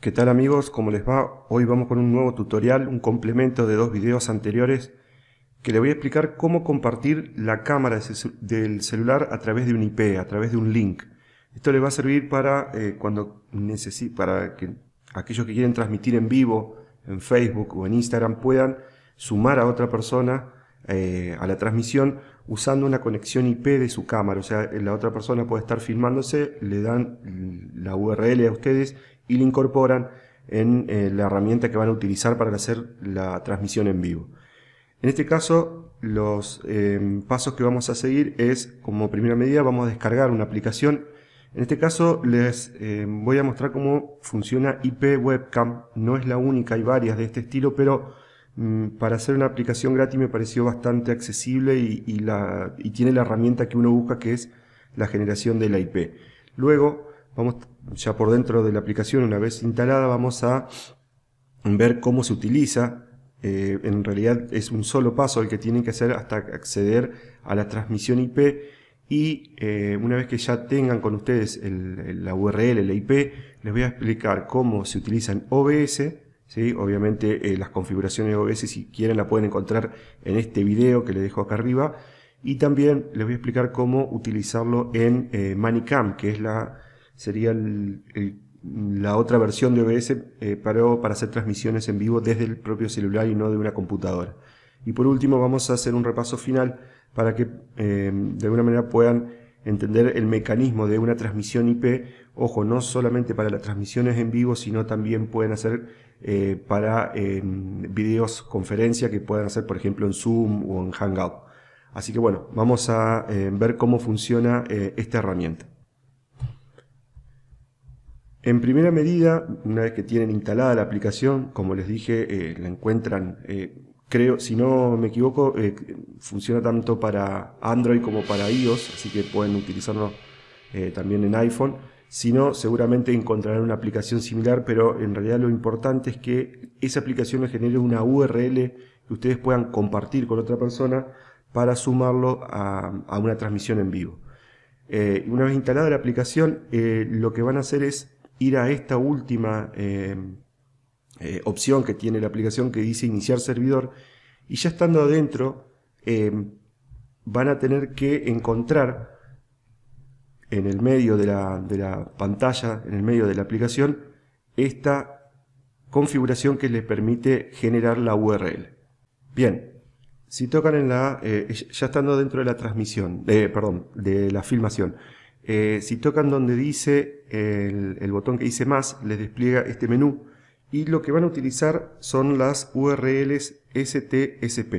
¿Qué tal amigos? ¿Cómo les va? Hoy vamos con un nuevo tutorial, un complemento de dos videos anteriores que le voy a explicar cómo compartir la cámara del celular a través de un IP, a través de un link. Esto les va a servir para, eh, cuando cuando para que aquellos que quieren transmitir en vivo en Facebook o en Instagram puedan sumar a otra persona eh, a la transmisión usando una conexión IP de su cámara. O sea, la otra persona puede estar filmándose, le dan la URL a ustedes y le incorporan en eh, la herramienta que van a utilizar para hacer la transmisión en vivo. En este caso, los em, pasos que vamos a seguir es, como primera medida, vamos a descargar una aplicación. En este caso, les em, voy a mostrar cómo funciona IP Webcam. No es la única, hay varias de este estilo, pero Mm, para hacer una aplicación gratis me pareció bastante accesible y, tiene la herramienta que uno busca que es la generación de la IP. Luego, vamos ya por dentro de la aplicación, una vez instalada, vamos a ver cómo se utiliza. Eh, en realidad es un solo paso el que tienen que hacer hasta acceder a la transmisión IP y eh, una vez que ya tengan con ustedes la URL, la IP, les voy a explicar cómo se utiliza en OBS Obviamente eh, las configuraciones de OBS si quieren la pueden encontrar en este video que les dejo acá arriba. Y también les voy a explicar cómo utilizarlo en eh, Manicam, que es la, sería la otra versión de OBS eh, para, para hacer transmisiones en vivo desde el propio celular y no de una computadora. Y por último vamos a hacer un repaso final para que de alguna manera puedan entender el mecanismo de una transmisión IP, ojo, no solamente para las transmisiones en vivo, sino también pueden hacer eh, para em, videos conferencia que puedan hacer, por ejemplo, en Zoom o en Hangout. Así que bueno, vamos a em, ver cómo funciona eh, esta herramienta. En primera medida, una vez que tienen instalada la aplicación, como les dije, eh, la encuentran creo, si no me equivoco, eh, funciona tanto para Android como para iOS, así que pueden utilizarlo eh, también en iPhone. Si no, seguramente encontrarán una aplicación similar, pero en realidad lo importante es que esa aplicación les genere una URL que ustedes puedan compartir con otra persona para sumarlo a, una transmisión en vivo. Eh, una vez instalada la aplicación, lo que van a hacer es ir a esta última eh, opción que tiene la aplicación que dice iniciar servidor y ya estando adentro em, van a tener que encontrar en el medio de la, pantalla, en el medio de la aplicación, esta configuración que les permite generar la URL. Bien, si tocan en la, eh, ya estando dentro de la transmisión, perdón, de la filmación, eh, si tocan donde dice el, el, botón que dice más, les despliega este menú y lo que van a utilizar son las URLs STSP.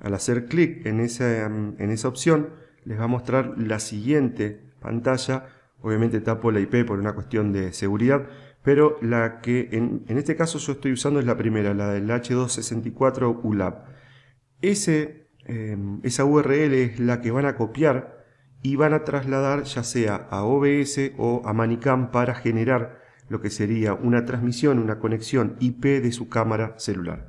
Al hacer clic en esa, mm, en esa opción les va a mostrar la siguiente pantalla, obviamente tapo la IP por una cuestión de seguridad, pero la que en, este caso yo estoy usando es la primera, la del H264 ULAB. Ese, em, esa URL es la que van a copiar y van a trasladar ya sea a OBS o a Manicam para generar lo que sería una transmisión, una conexión IP de su cámara celular.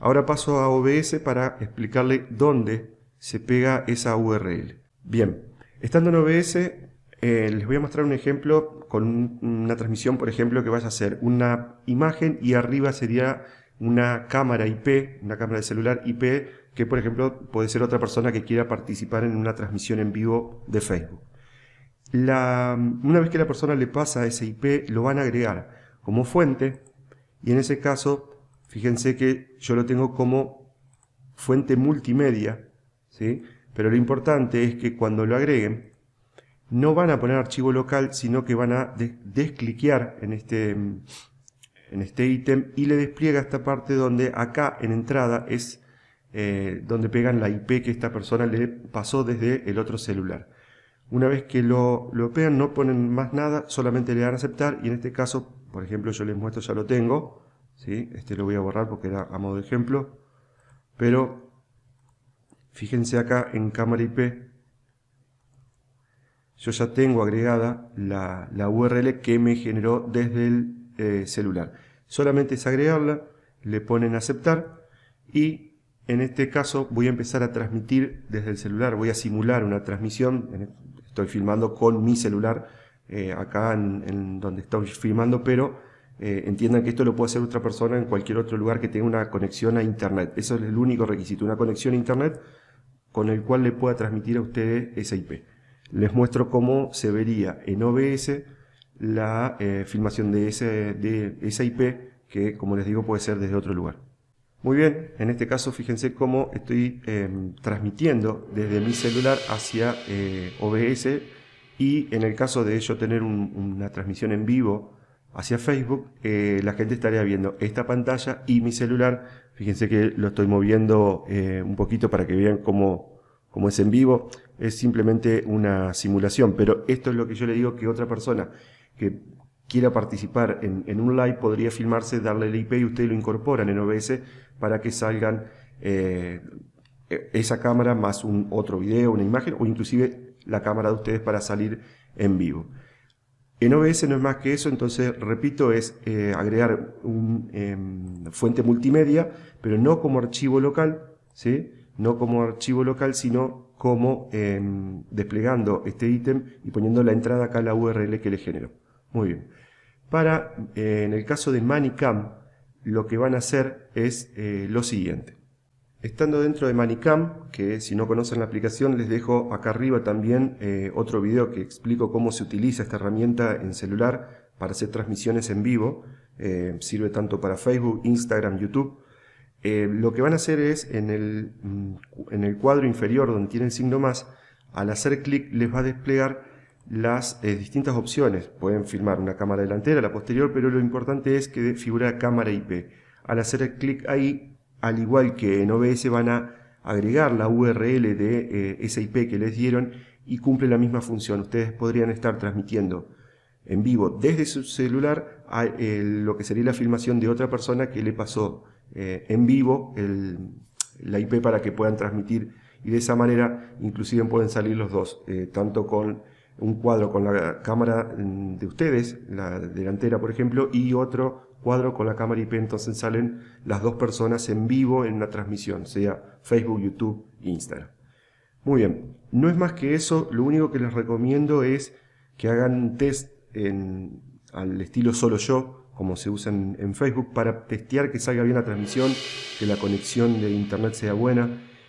Ahora paso a OBS para explicarle dónde se pega esa URL. Bien, estando en OBS eh, les voy a mostrar un ejemplo con una transmisión, por ejemplo, que vaya a ser una imagen y arriba sería una cámara IP, una cámara de celular IP, que por ejemplo puede ser otra persona que quiera participar en una transmisión en vivo de Facebook una vez que la persona le pasa ese IP, lo van a agregar como fuente y en ese caso, fíjense que yo lo tengo como fuente multimedia, ¿sí? pero lo importante es que cuando lo agreguen, no van a poner archivo local, sino que van a descliquear en este, en este ítem y le despliega esta parte donde acá en entrada es eh, donde pegan la IP que esta persona le pasó desde el otro celular. Una vez que lo, lo pegan, no ponen más nada, solamente le dan a aceptar y en este caso, por ejemplo, yo les muestro, ya lo tengo. ¿sí? Este lo voy a borrar porque era a modo de ejemplo. Pero fíjense acá en cámara IP, yo ya tengo agregada la, URL que me generó desde el eh, celular. Solamente es agregarla, le ponen aceptar y en este caso voy a empezar a transmitir desde el celular, voy a simular una transmisión, Estoy filmando con mi celular eh, acá en, donde estoy filmando, pero eh, entiendan que esto lo puede hacer otra persona en cualquier otro lugar que tenga una conexión a Internet. Eso es el único requisito, una conexión a Internet con el cual le pueda transmitir a ustedes esa IP. Les muestro cómo se vería en OBS la eh, filmación de, ese, de esa IP que, como les digo, puede ser desde otro lugar. Muy bien, en este caso fíjense cómo estoy eh, transmitiendo desde mi celular hacia eh, OBS y en el caso de yo tener una transmisión en vivo hacia Facebook, eh, la gente estaría viendo esta pantalla y mi celular. Fíjense que lo estoy moviendo un poquito para que vean cómo, cómo es en vivo. Es simplemente una simulación, pero esto es lo que yo le digo que otra persona que quiera participar en, un live, podría filmarse, darle el IP y ustedes lo incorporan en OBS para que salgan eh, e, esa cámara más un otro video, una imagen o inclusive la cámara de ustedes para salir en vivo. En OBS no es más que eso, entonces repito, es eh, agregar una em, fuente multimedia, pero no como archivo local, ¿sí? no como archivo local, sino como em, desplegando este ítem y poniendo la entrada acá a la URL que le generó. Muy bien para, eh, en el caso de Manicam, lo que van a hacer es eh, lo siguiente. Estando dentro de Manicam, que si no conocen la aplicación, les dejo acá arriba también eh, otro video que explico cómo se utiliza esta herramienta en celular para hacer transmisiones en vivo. sirve tanto para Facebook, Instagram, YouTube. lo que van a hacer es, en el, mm, en el cuadro inferior donde tiene el signo más, al hacer clic les va a desplegar las eh, distintas opciones. Pueden filmar una cámara delantera, la posterior, pero lo importante es que figura cámara IP. Al hacer clic ahí, al igual que en OBS van a agregar la URL de eh, esa IP que les dieron y cumple la misma función. Ustedes podrían estar transmitiendo en vivo desde su celular a, lo que sería la filmación de otra persona que le pasó eh, en vivo la IP para que puedan transmitir y de esa manera inclusive pueden salir los dos, tanto con un cuadro con la cámara mm, de ustedes, la delantera por ejemplo, y otro cuadro con la cámara IP, entonces salen las dos personas en vivo en una transmisión, sea Facebook, YouTube, Instagram. Muy bien, no es más que eso, lo único que les recomiendo es que hagan un test al estilo solo yo, como se usa en, Facebook, para testear que salga bien la transmisión, que la conexión de internet sea buena.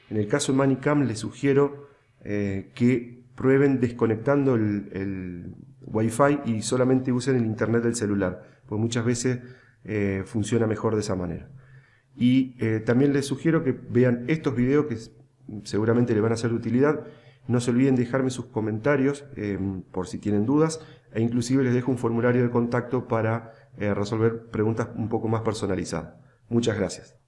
En el caso de Manicam les sugiero eh, que prueben desconectando el, wifi y solamente usen el internet del celular, porque muchas veces eh, funciona mejor de esa manera. Y eh, también les sugiero que vean estos videos que seguramente le van a ser de utilidad. No se olviden dejarme sus comentarios em, por si tienen dudas e inclusive les dejo un formulario de contacto para eh, resolver preguntas un poco más personalizadas. Muchas gracias.